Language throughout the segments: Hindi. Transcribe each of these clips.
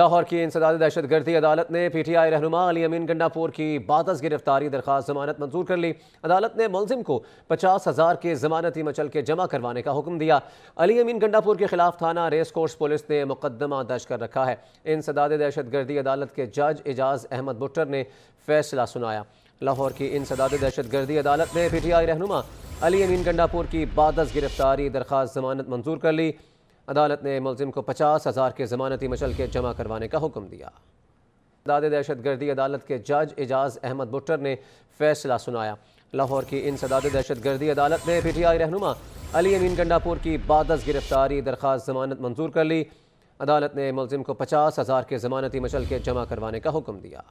लाहौर की इंसदाद दहशत गर्दी अदालत ने पी टी आई रहनुमा अली अमीन गंडापुर की बादस गिरफ्तारी दरख्वास्त जमानत मंजूर कर ली अदालत ने मुलजिम को पचास हज़ार के जमानती मचल के जमा करवाने का हुक्म दिया अली अमीन गंडापुर के खिलाफ थाना रेस कोर्स पुलिस ने मुकदमा दर्ज कर रखा है इंसदाद दहशत गर्दी अदालत के जज एजाज अहमद भुट्टर ने फैसला सुनाया लाहौर की इंसदाद दहशत गर्दी अदालत ने पी टी आई रहनुमा अली अमीन गंडापुर की बादस गिरफ्तारी दरख्वास्त जमानत मंजूर कर ली अदालत ने मुलिम को पचास हज़ार के ज़मानती मचल के जमा करवाने का हुक्म दिया दाद दहशत गर्दी अदालत के जज एजाज अहमद भुट्टर ने फैसला सुनाया लाहौर की इन सदाद दहशत गर्दी अदालत ने पी टी आई रहनुमा अली अमीन गंडापुर की बादस गिरफ्तारी दरख्वास्त जमानत मंजूर कर ली अदालत ने मुलिम को पचास हज़ार के ज़मानती मचल के जमा करवाने का हुक्म दिया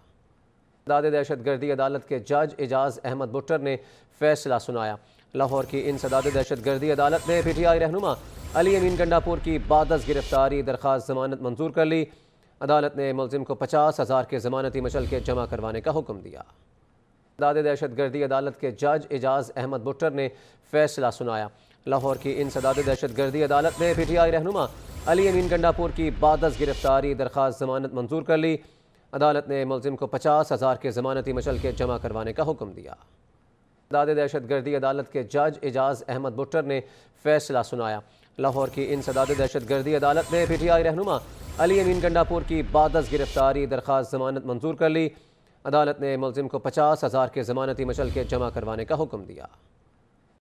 दाद दहशत गर्दी अदालत के जज एजाज अहमद भुट्टर ने फैसला सुनाया लाहौर की इन सदाद दहशत गर्दी अदालत ने पी टी आई रहनुमा अली अमीन गंडापुर की बादस गिरफ्तारी दरख्वास्त जमानत मंजूर कर ली अदालत ने मुलजिम को पचास हज़ार के जमानती मचल के जमा करवाने का हुक्म दिया दाद दहशत गर्दी अदालत के जज एजाज अहमद भुट्टर ने फैसला सुनाया लाहौर की इन सदाद दहशत गर्दी अदालत ने पी टी आई रहनुमा अली अमीन गंडापुर की बादस गिरफ्तारी दरख्वास्त जमानत मंजूर कर ली अदालत ने मुलजिम को पचास हज़ार के जमानती मचल के जमा करवाने का हुक्म दिया दाद दहशत गर्दी अदालत के जज एजाज अहमद भुट्टर ने फैसला सुनाया लाहौर की इन सदाद दहशत गर्दी अदालत ने पी टी आई रहनुमा अली अमीन गंडापुर की बादस गिरफ्तारी दरख्वास्त जमानत मंजूर कर ली अदालत ने मुलिम को पचास हज़ार के जमानती मचल के जमा करवाने का हुक्म दिया